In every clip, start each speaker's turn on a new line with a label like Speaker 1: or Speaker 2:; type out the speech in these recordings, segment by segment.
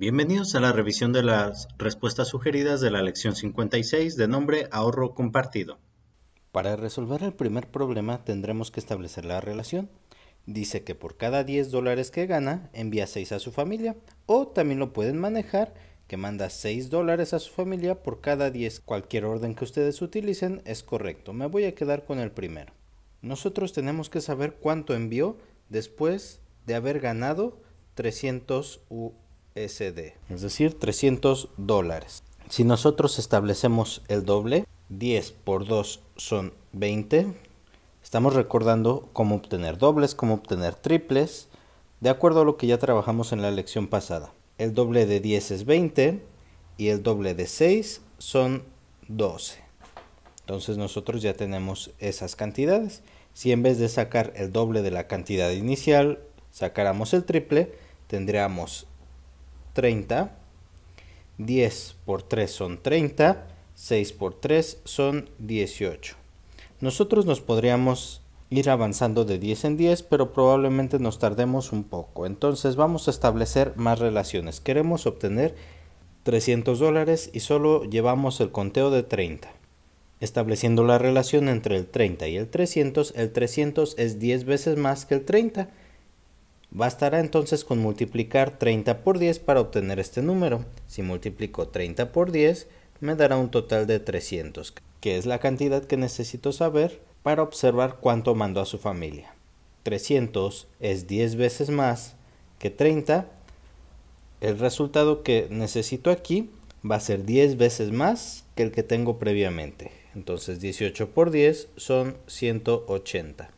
Speaker 1: Bienvenidos a la revisión de las respuestas sugeridas de la lección 56 de nombre ahorro compartido. Para resolver el primer problema tendremos que establecer la relación. Dice que por cada 10 dólares que gana envía 6 a su familia o también lo pueden manejar que manda 6 dólares a su familia por cada 10. Cualquier orden que ustedes utilicen es correcto. Me voy a quedar con el primero. Nosotros tenemos que saber cuánto envió después de haber ganado 300 u es decir, 300 dólares. Si nosotros establecemos el doble, 10 por 2 son 20. Estamos recordando cómo obtener dobles, cómo obtener triples, de acuerdo a lo que ya trabajamos en la lección pasada. El doble de 10 es 20 y el doble de 6 son 12. Entonces nosotros ya tenemos esas cantidades. Si en vez de sacar el doble de la cantidad inicial, sacáramos el triple, tendríamos 30. 10 por 3 son 30. 6 por 3 son 18. Nosotros nos podríamos ir avanzando de 10 en 10, pero probablemente nos tardemos un poco. Entonces vamos a establecer más relaciones. Queremos obtener 300 dólares y solo llevamos el conteo de 30. Estableciendo la relación entre el 30 y el 300, el 300 es 10 veces más que el 30. Bastará entonces con multiplicar 30 por 10 para obtener este número. Si multiplico 30 por 10, me dará un total de 300, que es la cantidad que necesito saber para observar cuánto mandó a su familia. 300 es 10 veces más que 30. El resultado que necesito aquí va a ser 10 veces más que el que tengo previamente. Entonces 18 por 10 son 180.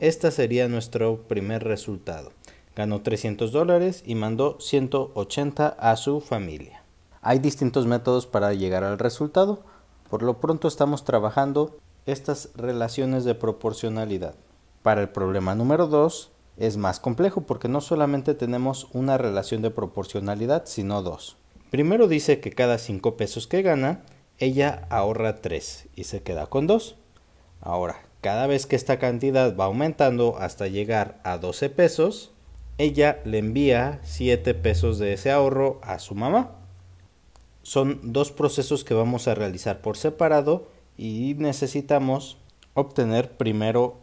Speaker 1: Este sería nuestro primer resultado. Ganó 300 dólares y mandó 180 a su familia. Hay distintos métodos para llegar al resultado. Por lo pronto estamos trabajando estas relaciones de proporcionalidad. Para el problema número 2 es más complejo porque no solamente tenemos una relación de proporcionalidad, sino dos. Primero dice que cada 5 pesos que gana, ella ahorra 3 y se queda con 2. Ahora, cada vez que esta cantidad va aumentando hasta llegar a 12 pesos, ella le envía 7 pesos de ese ahorro a su mamá. Son dos procesos que vamos a realizar por separado y necesitamos obtener primero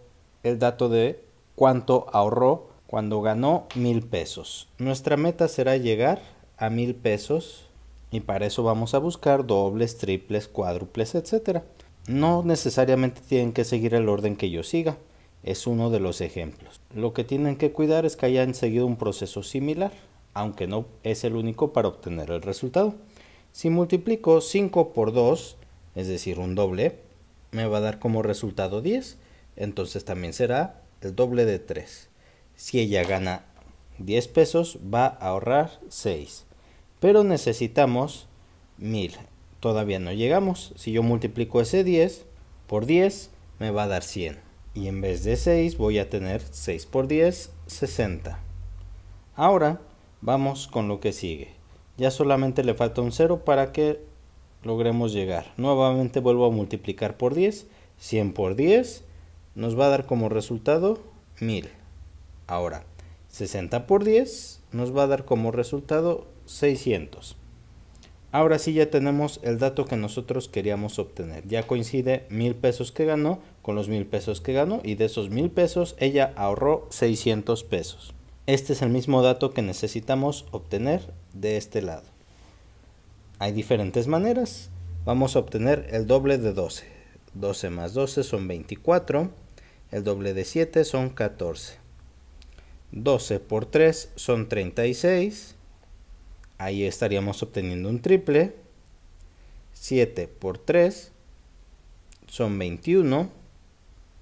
Speaker 1: el dato de cuánto ahorró cuando ganó mil pesos. Nuestra meta será llegar a mil pesos y para eso vamos a buscar dobles, triples, cuádruples, etcétera. No necesariamente tienen que seguir el orden que yo siga, es uno de los ejemplos. Lo que tienen que cuidar es que hayan seguido un proceso similar, aunque no es el único para obtener el resultado. Si multiplico 5 por 2, es decir, un doble, me va a dar como resultado 10, entonces también será el doble de 3. Si ella gana 10 pesos, va a ahorrar 6. Pero necesitamos 1000 todavía no llegamos. Si yo multiplico ese 10 por 10, me va a dar 100. Y en vez de 6, voy a tener 6 por 10, 60. Ahora vamos con lo que sigue. Ya solamente le falta un 0 para que logremos llegar. Nuevamente vuelvo a multiplicar por 10. 100 por 10 nos va a dar como resultado 1000. Ahora, 60 por 10 nos va a dar como resultado 600. Ahora sí ya tenemos el dato que nosotros queríamos obtener. Ya coincide mil pesos que ganó con los mil pesos que ganó y de esos mil pesos ella ahorró 600 pesos. Este es el mismo dato que necesitamos obtener de este lado. Hay diferentes maneras. Vamos a obtener el doble de 12. 12 más 12 son 24. El doble de 7 son 14. 12 por 3 son 36 ahí estaríamos obteniendo un triple. 7 por 3 son 21.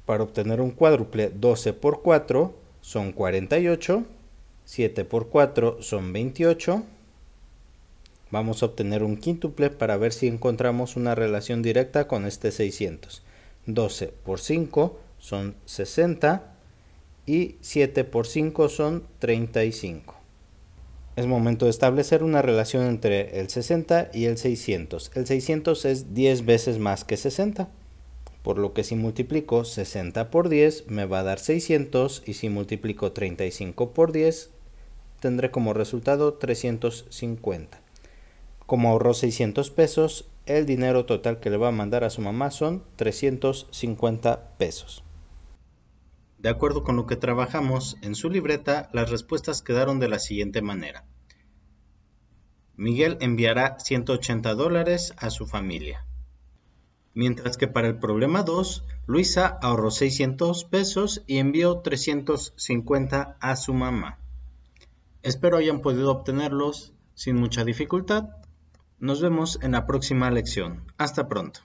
Speaker 1: Para obtener un cuádruple, 12 por 4 son 48. 7 por 4 son 28. Vamos a obtener un quíntuple para ver si encontramos una relación directa con este 600. 12 por 5 son 60 y 7 por 5 son 35 es momento de establecer una relación entre el 60 y el 600. El 600 es 10 veces más que 60, por lo que si multiplico 60 por 10 me va a dar 600 y si multiplico 35 por 10 tendré como resultado 350. Como ahorró 600 pesos, el dinero total que le va a mandar a su mamá son 350 pesos. De acuerdo con lo que trabajamos, en su libreta las respuestas quedaron de la siguiente manera. Miguel enviará 180 dólares a su familia. Mientras que para el problema 2, Luisa ahorró 600 pesos y envió 350 a su mamá. Espero hayan podido obtenerlos sin mucha dificultad. Nos vemos en la próxima lección. Hasta pronto.